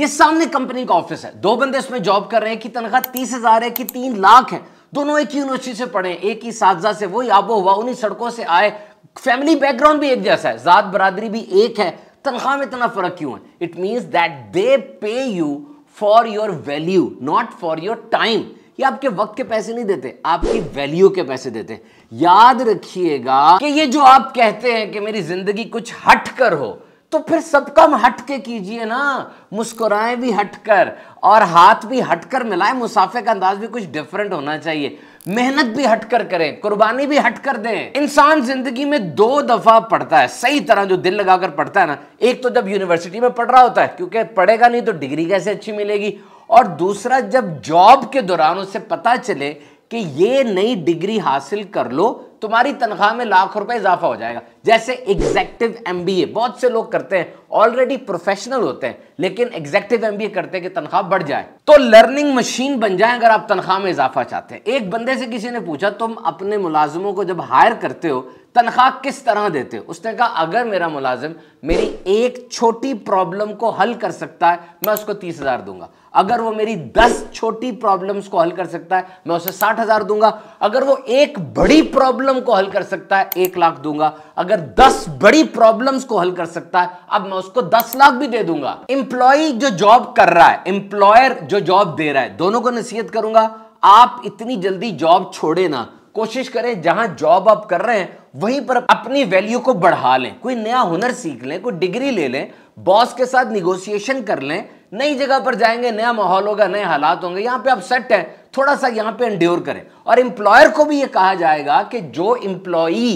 ये सामने कंपनी का ऑफिस है दो बंदे इसमें जॉब कर रहे हैं कि तनख्वाह तीस हजार है कि तीन लाख है दोनों एक ही यूनिवर्सिटी से पढ़े एक ही साजा से वही आबो हुआ उन्हीं सड़कों से आए फैमिली बैकग्राउंड भी एक जैसा है जात बरादरी भी एक है तनख्वाह में इतना फर्क क्यों है it mean that they pay you for your value not for your time ये आपके वक्त के पैसे नहीं देते आपकी वैल्यू के पैसे देते याद रखिएगा कि ये जो आप कहते हैं कि मेरी जिंदगी कुछ हट कर हो तो फिर सब हट हटके कीजिए ना मुस्कुराए भी हटकर और हाथ भी हटकर मिलाए मुसाफे का अंदाज भी कुछ डिफरेंट होना चाहिए मेहनत भी हटकर करें कुर्बानी भी हटकर दें इंसान जिंदगी में दो दफा पढ़ता है सही तरह जो दिल लगाकर पढ़ता है ना एक तो जब यूनिवर्सिटी में पढ़ रहा होता है क्योंकि पढ़ेगा नहीं तो डिग्री कैसे अच्छी मिलेगी और दूसरा जब जॉब के दौरान उसे पता चले कि ये नई डिग्री हासिल कर लो तुम्हारी तनख्वाह में लाख रुपए इजाफा हो जाएगा जैसे एग्जेक्टिव एमबीए बहुत से लोग करते हैं ऑलरेडी प्रोफेशनल होते हैं लेकिन एग्जेक्टिव एमबीए करते कि तनख्वाह बढ़ जाए तो लर्निंग मशीन बन जाए अगर आप तनख्वाह में इजाफा चाहते हैं एक बंदे से किसी ने पूछा तुम अपने मुलाजमों को जब हायर करते हो तनख्वाह किस तरह देते हो उसने कहा अगर मेरा मुलाजिम मेरी एक छोटी प्रॉब्लम को हल कर सकता है मैं उसको तीस हज़ार दूंगा अगर वो मेरी दस छोटी प्रॉब्लम्स को हल कर सकता है मैं उसे साठ हज़ार दूंगा अगर वो एक बड़ी प्रॉब्लम को हल कर सकता है एक लाख दूंगा अगर दस बड़ी प्रॉब्लम्स को हल कर सकता है अब मैं उसको दस लाख भी दे दूंगा इंप्लॉई जो जॉब कर रहा है इंप्लॉयर जो जॉब दे रहा है दोनों को नसीहत करूंगा आप इतनी जल्दी जॉब छोड़े ना कोशिश करें जहां जॉब आप कर रहे हैं वहीं पर अपनी वैल्यू को बढ़ा लें कोई नया हुनर सीख लें कोई डिग्री ले लें बॉस के साथ निगोशिएशन कर लें नई जगह पर जाएंगे नया माहौल होगा नए हालात होंगे यहां पे आप सेट हैं थोड़ा सा यहां पे एंड्योर करें और इंप्लॉयर को भी ये कहा जाएगा कि जो एम्प्लॉई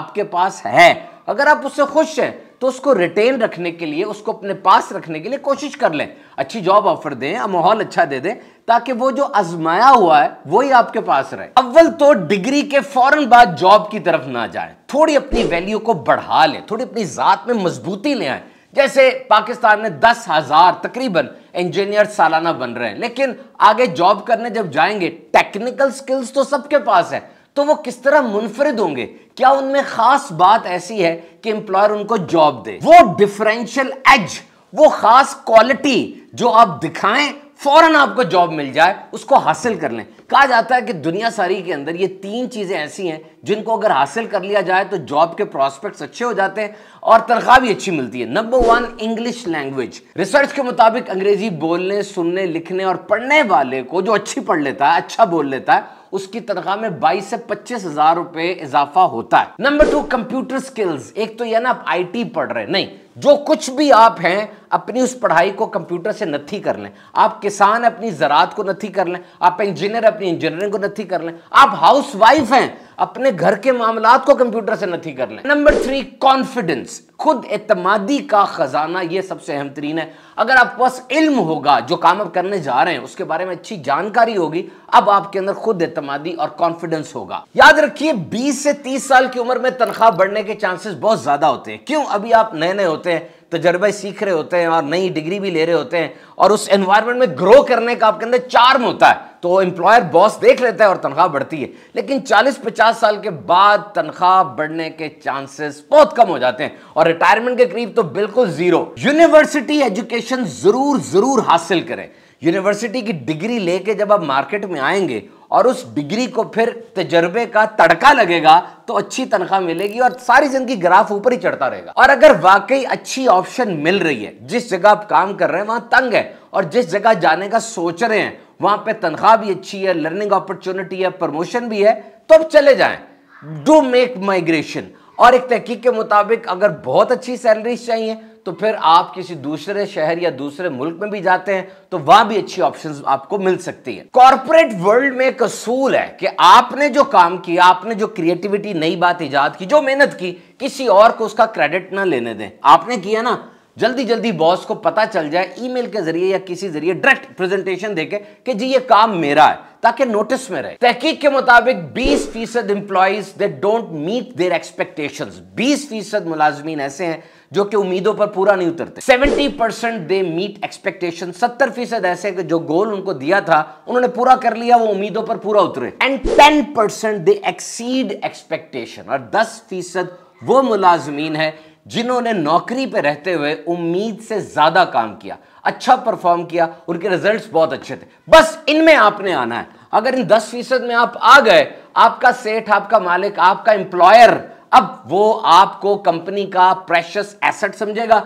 आपके पास है अगर आप उससे खुश हैं तो उसको रिटेन रखने के लिए उसको अपने पास रखने के लिए कोशिश कर लें अच्छी जॉब ऑफर दें माहौल अच्छा दे दें ताकि वो जो आजमाया हुआ है वही आपके पास रहे अव्वल तो डिग्री के फौरन बाद जॉब की तरफ ना जाए थोड़ी अपनी वैल्यू को बढ़ा लें थोड़ी अपनी ज़ात में मजबूती ले आए जैसे पाकिस्तान में दस हजार तकरीबन इंजीनियर सालाना बन रहे हैं लेकिन आगे जॉब करने जब जाएंगे टेक्निकल स्किल्स तो सबके पास है तो वो किस तरह मुनफरद होंगे क्या उनमें खास बात ऐसी है कि एम्प्लॉयर उनको जॉब दे वो डिफरेंशियल एज वो खास क्वालिटी जो आप दिखाएं फौरन आपको जॉब मिल जाए उसको हासिल कर लें कहा जाता है कि दुनिया सारी के अंदर ये तीन चीज़ें ऐसी हैं जिनको अगर हासिल कर लिया जाए तो जॉब के प्रॉस्पेक्ट्स अच्छे हो जाते हैं और तनख्वाह भी अच्छी मिलती है number one English language research के मुताबिक अंग्रेजी बोलने सुनने लिखने और पढ़ने वाले को जो अच्छी पढ़ लेता है अच्छा बोल लेता है उसकी तनख्वाह में बाईस से पच्चीस हजार रुपए इजाफा होता है नंबर टू कंप्यूटर स्किल्स एक तो यह ना आप आईटी पढ़ रहे नहीं जो कुछ भी आप हैं अपनी उस पढ़ाई को कंप्यूटर से नथी कर लें आप किसान अपनी ज़रात को नथी कर लें आप इंजीनियर अपनी इंजीनियरिंग को नथी कर लें आप हाउस वाइफ हैं अपने घर के मामला को कंप्यूटर से नथी कर लें नंबर थ्री कॉन्फिडेंस खुद एतमादी का ख़जाना ये सबसे अहम तरीन है अगर आप बस इल्म होगा जो काम आप करने जा रहे हैं उसके बारे में अच्छी जानकारी होगी अब आपके अंदर खुद एतमादी और कॉन्फिडेंस होगा याद रखिए 20 से 30 साल की उम्र में तनख्वाह बढ़ने के चांसेस बहुत ज़्यादा होते हैं क्यों अभी आप नए नए होते हैं तजर्बे सीख रहे होते हैं और नई डिग्री भी ले रहे होते हैं और उस एनवायरमेंट में ग्रो करने का आपके अंदर चार्म होता है तो एम्प्लॉयर बॉस देख लेता है और तनख्वाह बढ़ती है लेकिन 40-50 साल के बाद तनख्वाह बढ़ने के चांसेस बहुत कम हो जाते हैं और रिटायरमेंट के करीब तो बिल्कुल जीरो यूनिवर्सिटी एजुकेशन जरूर जरूर हासिल करें यूनिवर्सिटी की डिग्री लेके जब आप मार्केट में आएंगे और उस डिग्री को फिर तजर्बे का तड़का लगेगा तो अच्छी तनख्वाह मिलेगी और सारी जिंदगी ग्राफ ऊपर ही चढ़ता रहेगा और अगर वाकई अच्छी ऑप्शन मिल रही है जिस जगह आप काम कर रहे हैं वहां तंग है और जिस जगह जाने का सोच रहे हैं वहां पे तनख्वाह भी अच्छी है लर्निंग अपॉर्चुनिटी है प्रमोशन भी है तो अब चले जाए डू मेक माइग्रेशन और एक तहकीक के मुताबिक अगर बहुत अच्छी सैलरीज चाहिए तो फिर आप किसी दूसरे शहर या दूसरे मुल्क में भी जाते हैं तो वहां भी अच्छी ऑप्शंस आपको मिल सकती है कॉरपोरेट वर्ल्ड में एक असूल है कि आपने जो काम किया आपने जो क्रिएटिविटी नई बात ईजाद की जो मेहनत की किसी और को उसका क्रेडिट ना लेने दें आपने किया ना जल्दी जल्दी बॉस को पता चल जाए ईमेल के जरिए या किसी जरिए डायरेक्ट प्रेजेंटेशन देके कि जी ये काम मेरा है ताकि नोटिस में रहे तहकीक के मुताबिक 20 फीसद employees they don't meet their expectations 20 फीसद मुलाजमीन ऐसे हैं जो कि उम्मीदों पर पूरा नहीं उतरते 70 परसेंट दे मीट एक्सपेक्टेशन 70 फीसद ऐसे जो गोल उनको दिया था उन्होंने पूरा कर लिया वो उम्मीदों पर पूरा उतरे and 10 percent they exceed expectation और 10 फीसद वो मुलाजमीन है जिन्होंने नौकरी पे रहते हुए उम्मीद से ज़्यादा काम किया अच्छा परफॉर्म किया उनके रिजल्ट्स बहुत अच्छे थे बस इनमें आपने आना है अगर इन दस फीसद में आप आ गए आपका सेठ आपका मालिक आपका एम्प्लॉयर अब वो आपको कंपनी का प्रेशस एसेट समझेगा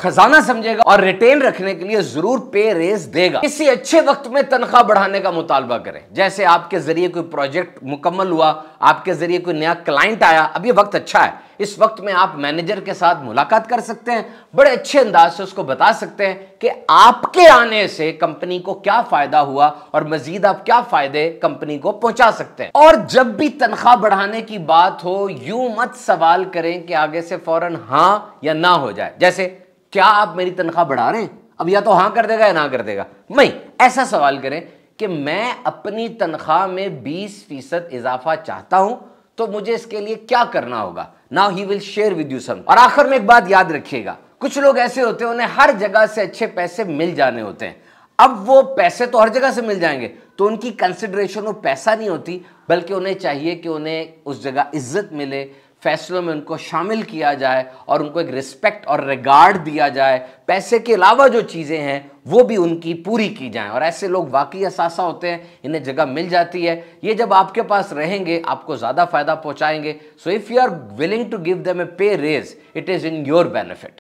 खजाना समझेगा और रिटेन रखने के लिए जरूर पे रेस देगा इसी अच्छे वक्त में तनख्वाह बढ़ाने का मुतालबा करें जैसे आपके जरिए कोई प्रोजेक्ट मुकम्मल हुआ आपके जरिए कोई नया क्लाइंट आया अब ये वक्त अच्छा है इस वक्त में आप मैनेजर के साथ मुलाकात कर सकते हैं बड़े अच्छे अंदाज से उसको बता सकते हैं कि आपके आने से कंपनी को क्या फायदा हुआ और मजीद आप क्या फायदे कंपनी को पहुंचा सकते हैं और जब भी तनख्वाह बढ़ाने की बात हो यूं मत सवाल करें कि आगे से फौरन हाँ या ना हो जाए जैसे क्या आप मेरी तनख्वाह बढ़ा रहे हैं अब या तो हाँ कर देगा या ना कर देगा नहीं ऐसा सवाल करें कि मैं अपनी तनख्वाह में 20 फीसद इजाफा चाहता हूं तो मुझे इसके लिए क्या करना होगा now he will share with you some और आखिर में एक बात याद रखिएगा कुछ लोग ऐसे होते हैं उन्हें हर जगह से अच्छे पैसे मिल जाने होते हैं अब वो पैसे तो हर जगह से मिल जाएंगे तो उनकी कंसिडरेशन वो पैसा नहीं होती बल्कि उन्हें चाहिए कि उन्हें उस जगह इज्जत मिले फैसलों में उनको शामिल किया जाए और उनको एक रिस्पेक्ट और रिगार्ड दिया जाए पैसे के अलावा जो चीज़ें हैं वो भी उनकी पूरी की जाएं और ऐसे लोग वाकई असासा होते हैं इन्हें जगह मिल जाती है ये जब आपके पास रहेंगे आपको ज़्यादा फ़ायदा पहुंचाएंगे so if you are willing to give them a pay raise it is in your benefit